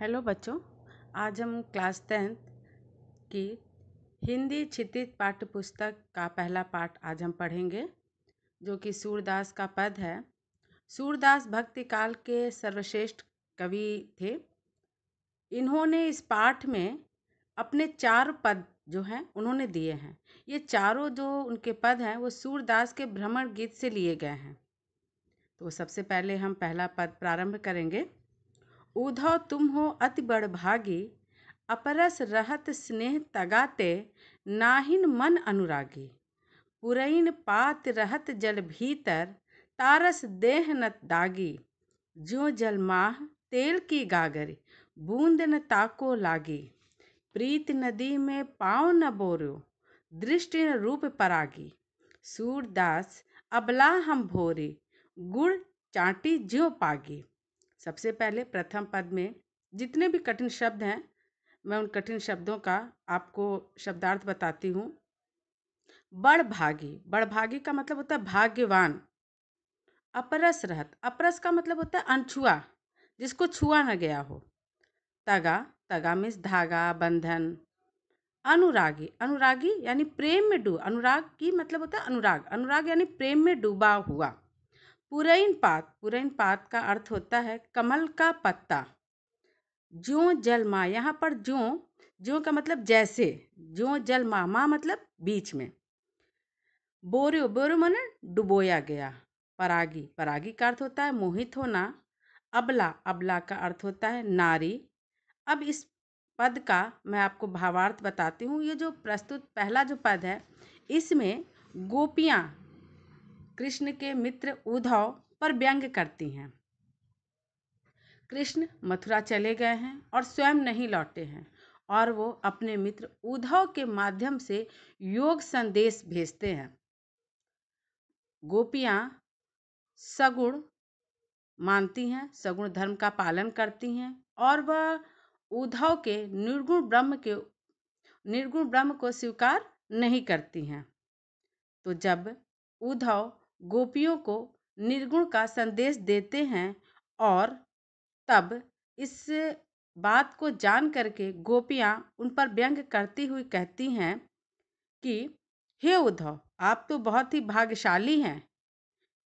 hello बच्चों आज हम क्लास टेंथ की हिंदी क्षितिज पाठ्य पुस्तक का पहला पाठ आज हम पढ़ेंगे जो कि सूरदास का पद है सूरदास भक्ति काल के सर्वश्रेष्ठ कवि थे इन्होंने इस पाठ में अपने चार पद जो हैं उन्होंने दिए हैं ये चारों जो उनके पद हैं वो सूरदास के भ्रमण गीत से लिए गए हैं तो सबसे पहले हम पहला पद प्रारंभ करेंगे उधव तुम हो अति बड़भागी अपरस रहत स्नेह तगाते नाहिन मन अनुरागी पुरैन पात रहत जल भीतर तारस देह न दागी जो जल माह तेल की गागरी बूंद न ताको लागी प्रीत नदी में पाँव न बोरो दृष्टि न रूप परागी सूरदास अबला हम भोरे गुड़ चाटी ज्यो पागी सबसे पहले प्रथम पद में जितने भी कठिन शब्द हैं मैं उन कठिन शब्दों का आपको शब्दार्थ बताती हूँ बड़ भागी बड़ भागी का मतलब होता है भाग्यवान अपरस रहत अपरस का मतलब होता है अनछुआ जिसको छुआ न गया हो तगा तगा मीन्स धागा बंधन अनुरागी अनुरागी यानी प्रेम में डूब अनुराग की मतलब होता है अनुराग अनुराग यानी प्रेम में डूबा हुआ पुरैन पात पुरैन पात का अर्थ होता है कमल का पत्ता ज्यो जलमा यहाँ पर ज्यो ज्यो का मतलब जैसे ज्यो जलमा माँ मतलब बीच में बोरियो बोरो मन डुबोया गया परागी परागी का अर्थ होता है मोहित होना अबला अबला का अर्थ होता है नारी अब इस पद का मैं आपको भावार्थ बताती हूँ ये जो प्रस्तुत पहला जो पद है इसमें गोपियाँ कृष्ण के मित्र उद्धव पर व्यंग करती हैं कृष्ण मथुरा चले गए हैं और स्वयं नहीं लौटे हैं और वो अपने मित्र उद्धव के माध्यम से योग संदेश भेजते हैं गोपियाँ सगुण मानती हैं सगुण धर्म का पालन करती हैं और वह उद्धव के निर्गुण ब्रह्म के निर्गुण ब्रह्म को स्वीकार नहीं करती हैं तो जब उद्धव गोपियों को निर्गुण का संदेश देते हैं और तब इस बात को जान करके गोपियाँ उन पर व्यंग करती हुई कहती हैं कि हे उद्धव आप तो बहुत ही भाग्यशाली हैं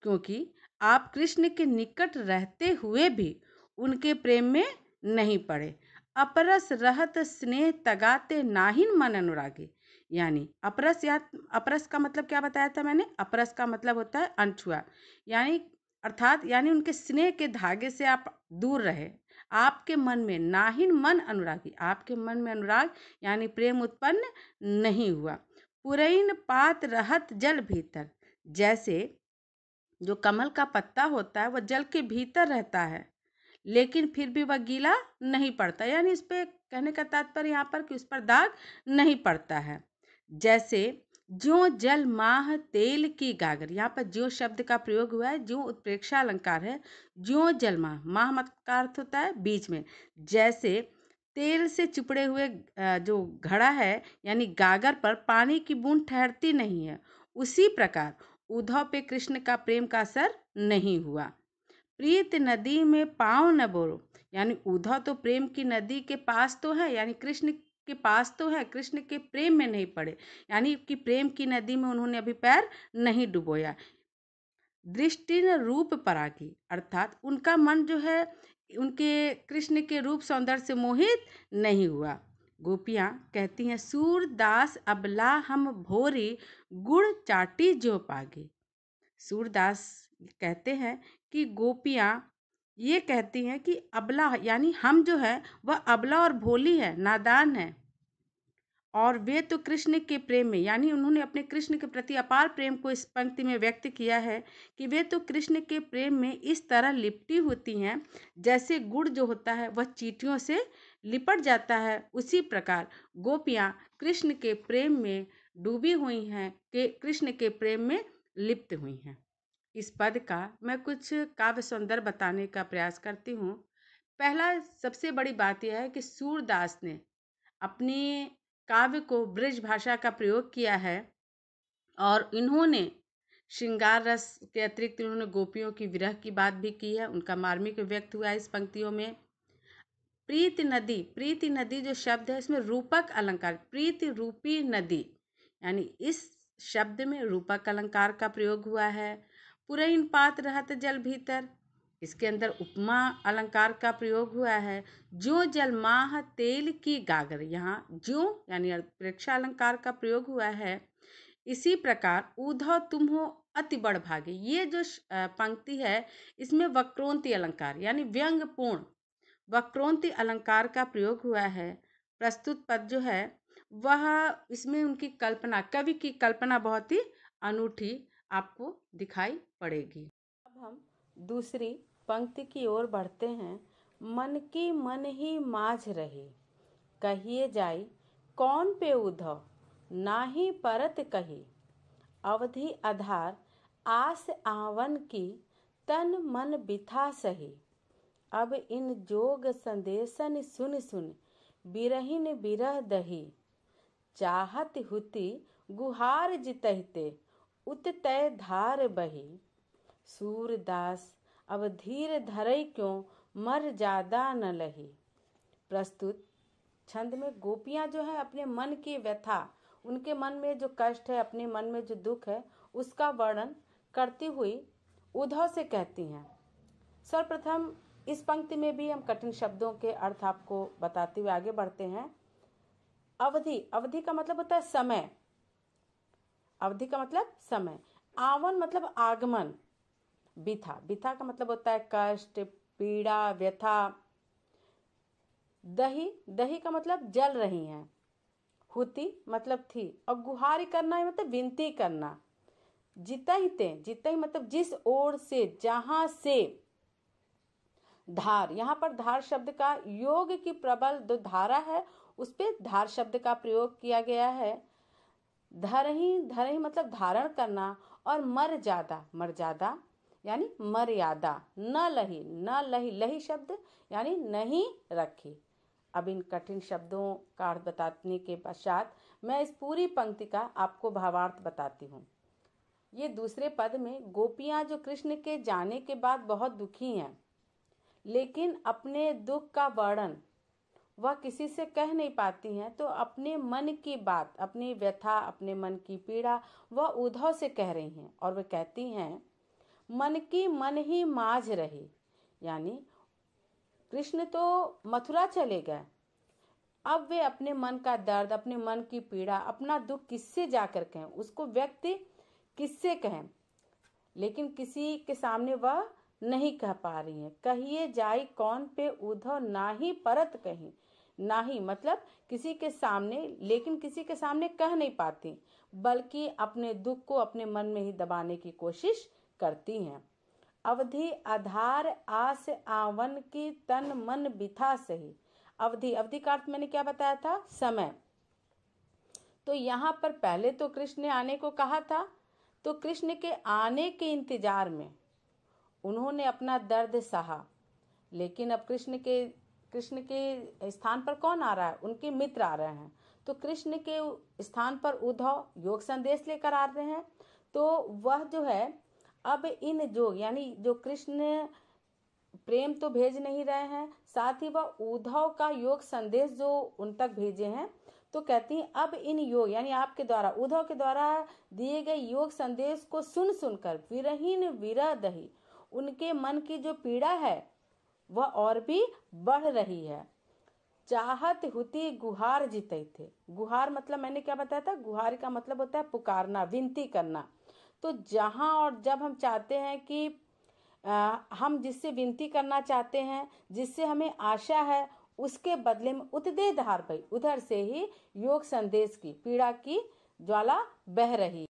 क्योंकि आप कृष्ण के निकट रहते हुए भी उनके प्रेम में नहीं पड़े अपरस रहत स्नेह तगाते नाहिन मन अनुरागी यानी अपरस या अपरस का मतलब क्या बताया था मैंने अपरस का मतलब होता है अनछुआ यानी अर्थात यानी उनके स्नेह के धागे से आप दूर रहे आपके मन में नाहिन मन अनुरागी आपके मन में अनुराग यानी प्रेम उत्पन्न नहीं हुआ पुरैन पात रहत जल भीतर जैसे जो कमल का पत्ता होता है वह जल के भीतर रहता है लेकिन फिर भी वह गीला नहीं पड़ता यानी इस पर कहने का तात्पर्य यहाँ पर कि उस पर दाग नहीं पड़ता है जैसे ज्यो जल माह तेल की गागर यहाँ पर ज्यो शब्द का प्रयोग हुआ है ज्यो उत्प्रेक्षा अलंकार है ज्यो जल माह माह मत मतलब का अर्थ होता है बीच में जैसे तेल से चिपड़े हुए जो घड़ा है यानी गागर पर पानी की बूंद ठहरती नहीं है उसी प्रकार उद्धव पे कृष्ण का प्रेम का असर नहीं हुआ प्रीत नदी में पाँव न बोरो यानी उद्धव तो प्रेम की नदी के पास तो है यानी कृष्ण के पास तो है कृष्ण के प्रेम में नहीं पड़े यानी कि प्रेम की नदी में उन्होंने अभी पैर नहीं डुबोया दृष्टि रूप परागी अर्थात उनका मन जो है उनके कृष्ण के रूप सौंदर्य से मोहित नहीं हुआ गोपियाँ कहती हैं सूरदास अबला हम भोरी गुड़ चाटी जो पागे सूरदास कहते हैं कि गोपियाँ ये कहती हैं कि अबला यानी हम जो है वह अबला और भोली है नादान है और वे तो कृष्ण के प्रेम में यानी उन्होंने अपने कृष्ण के प्रति अपार प्रेम को इस पंक्ति में व्यक्त किया है कि वे तो कृष्ण के प्रेम में इस तरह लिपटी होती हैं जैसे गुड़ जो होता है वह चीटियों से लिपट जाता है उसी प्रकार गोपियाँ कृष्ण के प्रेम में डूबी हुई हैं कि कृष्ण के प्रेम में लिप्त हुई हैं इस पद का मैं कुछ काव्य सौंदर्य बताने का प्रयास करती हूँ पहला सबसे बड़ी बात यह है कि सूरदास ने अपनी काव्य को ब्रज भाषा का प्रयोग किया है और इन्होंने श्रृंगार रस के अतिरिक्त इन्होंने गोपियों की विरह की बात भी की है उनका मार्मिक व्यक्त हुआ है इस पंक्तियों में प्रीति नदी प्रीति नदी जो शब्द है इसमें रूपक अलंकार प्रीति रूपी नदी यानी इस शब्द में रूपक अलंकार का प्रयोग हुआ है पुरैन पात रहत जल भीतर इसके अंदर उपमा अलंकार का प्रयोग हुआ है जो जलमाह तेल की गागर यहाँ जो यानी प्रेक्षा अलंकार का प्रयोग हुआ है इसी प्रकार उधव तुम हो अति बड़ भागे ये जो पंक्ति है इसमें वक्रोन्ति अलंकार यानी व्यंग्यपूर्ण वक्रोन्ति अलंकार का प्रयोग हुआ है प्रस्तुत पद जो है वह इसमें उनकी कल्पना कवि की कल्पना बहुत ही अनूठी आपको दिखाई पड़ेगी अब हम दूसरी पंक्ति की ओर बढ़ते हैं मन की मन ही माझ रही कहिए जाई कौन पे उधव ना ही परत कही अवधि आधार आस आवन की तन मन बिथा सही अब इन जोग संदेशन सुन सुन बिरहिन बिरह दही चाहत हुति गुहार जितहते उत तय धार बही सूरदास अब धीर धरई क्यों मर ज्यादा न लही प्रस्तुत छंद में गोपियां जो है अपने मन की व्यथा उनके मन में जो कष्ट है अपने मन में जो दुख है उसका वर्णन करती हुई उद्धव से कहती हैं सर्वप्रथम इस पंक्ति में भी हम कठिन शब्दों के अर्थ आपको बताते हुए आगे बढ़ते हैं अवधि अवधि का मतलब होता है समय अवधि का मतलब समय आवन मतलब आगमन बिथा बिथा का मतलब होता है कष्ट पीड़ा व्यथा दही दही का मतलब जल रही है हुती मतलब थी और गुहारी करना मतलब विनती करना जिता ही ते जिता ही मतलब जिस ओर से जहां से धार यहां पर धार शब्द का योग की प्रबल जो धारा है उस पर धार शब्द का प्रयोग किया गया है धर ही धर ही मतलब धारण करना और मर ज्यादा मर जादा यानी मर्यादा न लही न लही लही शब्द यानी नहीं रखी अब इन कठिन शब्दों का अर्थ बताने के पश्चात मैं इस पूरी पंक्ति का आपको भावार्थ बताती हूँ ये दूसरे पद में गोपियाँ जो कृष्ण के जाने के बाद बहुत दुखी हैं लेकिन अपने दुख का वर्णन वह किसी से कह नहीं पाती हैं तो अपने मन की बात अपनी व्यथा अपने मन की पीड़ा वह उद्धव से कह रही हैं और वह कहती हैं मन की मन ही माझ रही यानी कृष्ण तो मथुरा चले गए अब वे अपने मन का दर्द अपने मन की पीड़ा अपना दुख किससे जाकर कहें उसको व्यक्ति किससे कहें लेकिन किसी के सामने वह नहीं कह पा रही है कहिए जाई कौन पे उधव ना ही परत कहीं ना ही मतलब किसी के सामने लेकिन किसी के सामने कह नहीं पाती बल्कि अपने दुख को अपने मन में ही दबाने की कोशिश करती हैं अवधि आधार आस आवन की तन मन बिथा सही अवधि अवधि का अर्थ मैंने क्या बताया था समय तो यहाँ पर पहले तो कृष्ण ने आने को कहा था तो कृष्ण के आने के इंतजार में उन्होंने अपना दर्द सहा लेकिन अब कृष्ण के कृष्ण के स्थान पर कौन आ रहा है उनके मित्र आ रहे हैं तो कृष्ण के स्थान पर उद्धव योग संदेश लेकर आ रहे हैं तो वह जो है अब इन जो यानी जो कृष्ण प्रेम तो भेज नहीं रहे हैं साथ ही वह उद्धव का योग संदेश जो उन तक भेजे हैं तो कहती हैं अब इन योग यानी आपके द्वारा उद्धव के द्वारा दिए गए योग संदेश को सुन सुनकर विरहीन विरह दही उनके मन की जो पीड़ा है वह और भी बढ़ रही है चाहत हुती गुहार जीते थे गुहार मतलब मैंने क्या बताया था गुहार का मतलब होता है पुकारना विनती करना तो जहाँ और जब हम चाहते हैं कि आ, हम जिससे विनती करना चाहते हैं जिससे हमें आशा है उसके बदले में उतदे धार पर उधर से ही योग संदेश की पीड़ा की ज्वाला बह रही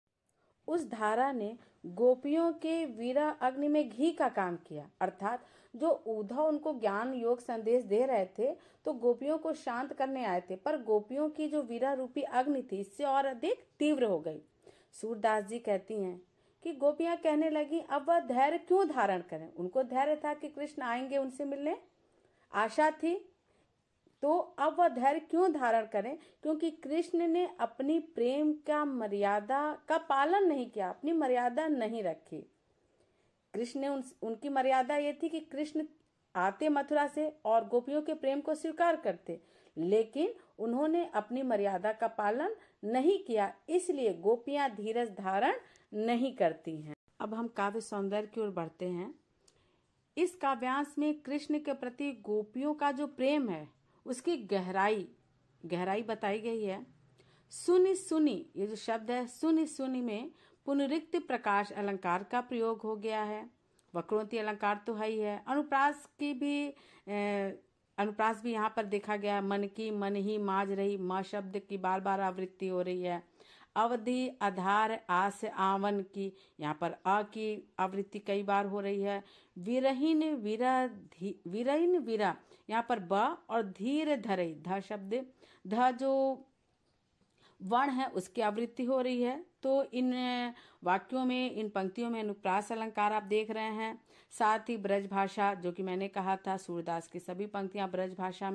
उस धारा ने गोपियों के वीरा अग्नि में घी का काम किया अर्थात जो उद्धव उनको ज्ञान योग संदेश दे रहे थे तो गोपियों को शांत करने आए थे पर गोपियों की जो वीरा रूपी अग्नि थी इससे और अधिक तीव्र हो गई सूरदास जी कहती हैं कि गोपियां कहने लगी अब वह धैर्य क्यों धारण करें उनको धैर्य था कि कृष्ण आएंगे उनसे मिलने आशा थी तो अब वह धैर्य क्यों धारण करें क्योंकि कृष्ण ने अपनी प्रेम का मर्यादा का पालन नहीं किया अपनी मर्यादा नहीं रखी कृष्ण ने उन, उनकी मर्यादा ये थी कि कृष्ण आते मथुरा से और गोपियों के प्रेम को स्वीकार करते लेकिन उन्होंने अपनी मर्यादा का पालन नहीं किया इसलिए गोपियां धीरज धारण नहीं करती हैं अब हम काव्य सौंदर्य की ओर बढ़ते हैं इस काव्यांश में कृष्ण के प्रति गोपियों का जो प्रेम है उसकी गहराई गहराई बताई गई है सुनी सुनी ये जो शब्द है सुनी सुनि में पुनरिक्त प्रकाश अलंकार का प्रयोग हो गया है वक्रोंती अलंकार तो है ही है अनुप्रास की भी अनुप्रास भी यहाँ पर देखा गया मन की मन ही माज रही माँ शब्द की बार बार आवृत्ति हो रही है अवधि आधार आस आवन की यहाँ पर अ की आवृत्ति कई बार हो रही है विरहीन वीरा विरहीन वीरा यहाँ पर ब और धीर धरई ध शब्द ध जो वर्ण है उसकी आवृत्ति हो रही है तो इन वाक्यों में इन पंक्तियों में अनुप्रास अलंकार आप देख रहे हैं साथ ही ब्रजभाषा जो कि मैंने कहा था सूरदास की सभी पंक्तियां ब्रजभाषा में